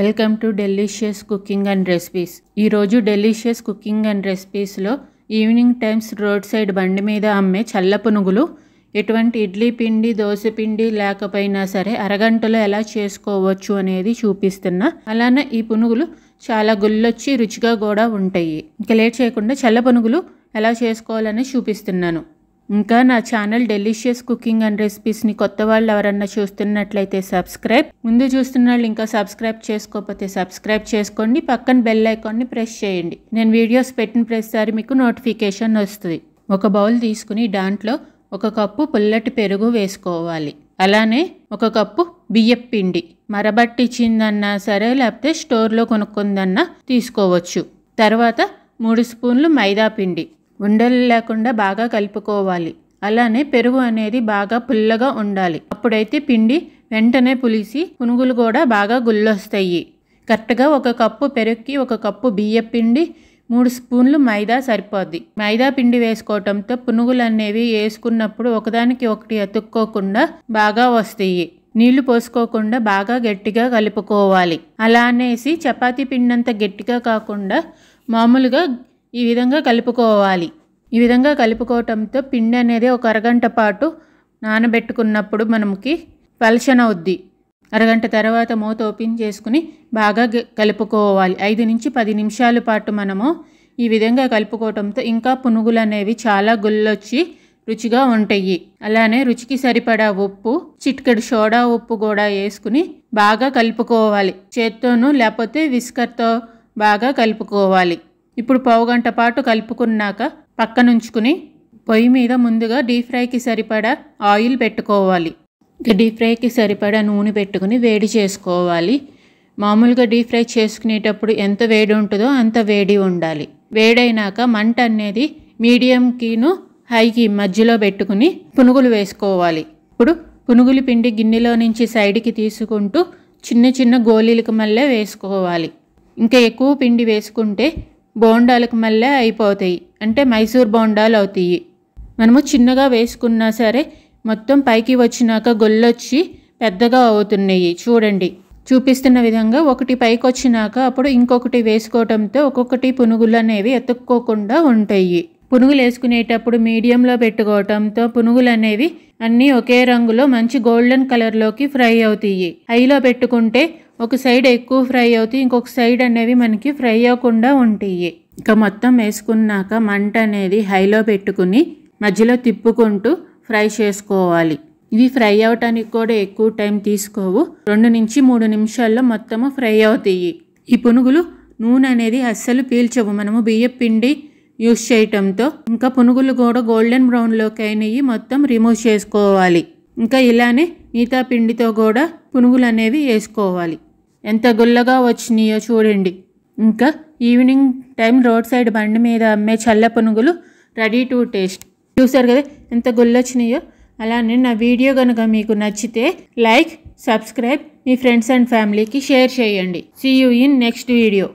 welcome to delicious cooking and recipes ఈరోజు delicious cooking and రెసిపీస్లో evening times road side బండి మీద అమ్మే చల్ల పునుగులు ఎటువంటి ఇడ్లీ పిండి దోశ పిండి లేకపోయినా సరే అరగంటలో ఎలా చేసుకోవచ్చు అనేది చూపిస్తున్నా అలానే ఈ పునుగులు చాలా గుళ్ళొచ్చి రుచిగా కూడా ఉంటాయి ఇంకా లేట్ చేయకుండా చల్ల పునుగులు ఎలా చేసుకోవాలని చూపిస్తున్నాను ఇంకా నా ఛానల్ డెలిషియస్ కుకింగ్ అండ్ రెసిపీస్ని కొత్త వాళ్ళు ఎవరన్నా చూస్తున్నట్లయితే సబ్స్క్రైబ్ ముందు చూస్తున్న వాళ్ళు ఇంకా సబ్స్క్రైబ్ చేసుకోకపోతే సబ్స్క్రైబ్ చేసుకోండి పక్కన బెల్ ఐకాన్ని ప్రెస్ చేయండి నేను వీడియోస్ పెట్టిన ప్రతిసారి మీకు నోటిఫికేషన్ వస్తుంది ఒక బౌల్ తీసుకుని దాంట్లో ఒక కప్పు పుల్లటి పెరుగు వేసుకోవాలి అలానే ఒక కప్పు బియ్యపు పిండి మరబట్టిచ్చిందన్నా సరే లేకపోతే స్టోర్లో కొనుక్కుందన్నా తీసుకోవచ్చు తర్వాత మూడు స్పూన్లు మైదా పిండి ఉండలు లేకుండా బాగా కలుపుకోవాలి అలానే పెరుగు అనేది బాగా పుల్లగా ఉండాలి అప్పుడైతే పిండి వెంటనే పులిసి పునుగులు కూడా బాగా గుల్లొస్తాయి కరెక్ట్గా ఒక కప్పు పెరుగుకి ఒక కప్పు బియ్య పిండి మూడు స్పూన్లు మైదా సరిపోద్ది మైదా పిండి వేసుకోవటంతో పునుగులు అనేవి వేసుకున్నప్పుడు ఒకదానికి ఒకటి అతుక్కోకుండా బాగా వస్తాయి నీళ్లు పోసుకోకుండా బాగా గట్టిగా కలుపుకోవాలి అలా అనేసి చపాతీ పిండి అంత గట్టిగా కాకుండా మామూలుగా ఈ విధంగా కలుపుకోవాలి ఈ విధంగా కలుపుకోవటంతో పిండి అనేది ఒక అరగంట పాటు నానబెట్టుకున్నప్పుడు మనకి పలచన అవుద్ది అరగంట తర్వాత మూత ఓపెన్ చేసుకుని బాగా కలుపుకోవాలి ఐదు నుంచి పది నిమిషాల పాటు మనము ఈ విధంగా కలుపుకోవటంతో ఇంకా పునుగులు అనేవి చాలా గుల్లొచ్చి రుచిగా ఉంటాయి అలానే రుచికి సరిపడా ఉప్పు చిట్కడి సోడా ఉప్పు కూడా వేసుకుని బాగా కలుపుకోవాలి చేత్తోనూ లేకపోతే విస్కర్తో బాగా కలుపుకోవాలి ఇప్పుడు పావుగంట పాటు కలుపుకున్నాక పక్కనుంచుకుని పొయ్యి మీద ముందుగా డీప్ ఫ్రైకి సరిపడా ఆయిల్ పెట్టుకోవాలి డీప్ ఫ్రైకి సరిపడా నూనె పెట్టుకుని వేడి చేసుకోవాలి మామూలుగా డీప్ ఫ్రై చేసుకునేటప్పుడు ఎంత వేడి ఉంటుందో అంత వేడి ఉండాలి వేడైనాక మంట అనేది మీడియంకిను హైకి మధ్యలో పెట్టుకుని పునుగులు వేసుకోవాలి ఇప్పుడు పునుగులు పిండి గిన్నెలో నుంచి సైడ్కి తీసుకుంటూ చిన్న చిన్న గోళీలకు మళ్ళీ వేసుకోవాలి ఇంకా ఎక్కువ పిండి వేసుకుంటే బోండాలకు మళ్ళీ అయిపోతాయి అంటే మైసూర్ బోండాలు అవుతాయి మనము చిన్నగా వేసుకున్నా సరే మొత్తం పైకి వచ్చినాక గొల్లొచ్చి పెద్దగా అవుతున్నాయి చూడండి చూపిస్తున్న విధంగా ఒకటి పైకి వచ్చినాక అప్పుడు ఇంకొకటి వేసుకోవటంతో ఒక్కొక్కటి పునుగులు అనేవి ఎత్తుక్కోకుండా ఉంటాయి పునుగులు వేసుకునేటప్పుడు మీడియంలో పెట్టుకోవటంతో పునుగులు అనేవి అన్నీ ఒకే రంగులో మంచి గోల్డెన్ కలర్లోకి ఫ్రై అవుతాయి హైలో పెట్టుకుంటే ఒక సైడ్ ఎక్కువ ఫ్రై అవుతాయి ఇంకొక సైడ్ అనేవి మనకి ఫ్రై అవ్వకుండా ఉంటాయి ఇక మొత్తం వేసుకున్నాక మంట అనేది హైలో పెట్టుకుని మధ్యలో తిప్పుకుంటూ ఫ్రై చేసుకోవాలి ఇవి ఫ్రై అవటానికి కూడా ఎక్కువ టైం తీసుకోవు రెండు నుంచి మూడు నిమిషాల్లో మొత్తము ఫ్రై అవుతాయి ఈ పునుగులు నూనె అనేది అస్సలు పీల్చవు మనము బియ్యం పిండి యూస్ చేయటంతో ఇంకా పునుగులు కూడా గోల్డెన్ బ్రౌన్లోకి అయినవి మొత్తం రిమూవ్ చేసుకోవాలి ఇంకా ఇలానే మిగతా పిండితో కూడా పునుగులు అనేవి వేసుకోవాలి ఎంత గుల్లగా వచ్చినాయో చూడండి ఇంకా ఈవినింగ్ టైం రోడ్ సైడ్ బండి మీద అమ్మే చల్ల పునుగులు రెడీ టు టేస్ట్ చూసారు కదా ఎంత గుల్లొచ్చినాయో అలానే నా వీడియో కనుక మీకు నచ్చితే లైక్ సబ్స్క్రైబ్ మీ ఫ్రెండ్స్ అండ్ ఫ్యామిలీకి షేర్ చేయండి see you in next video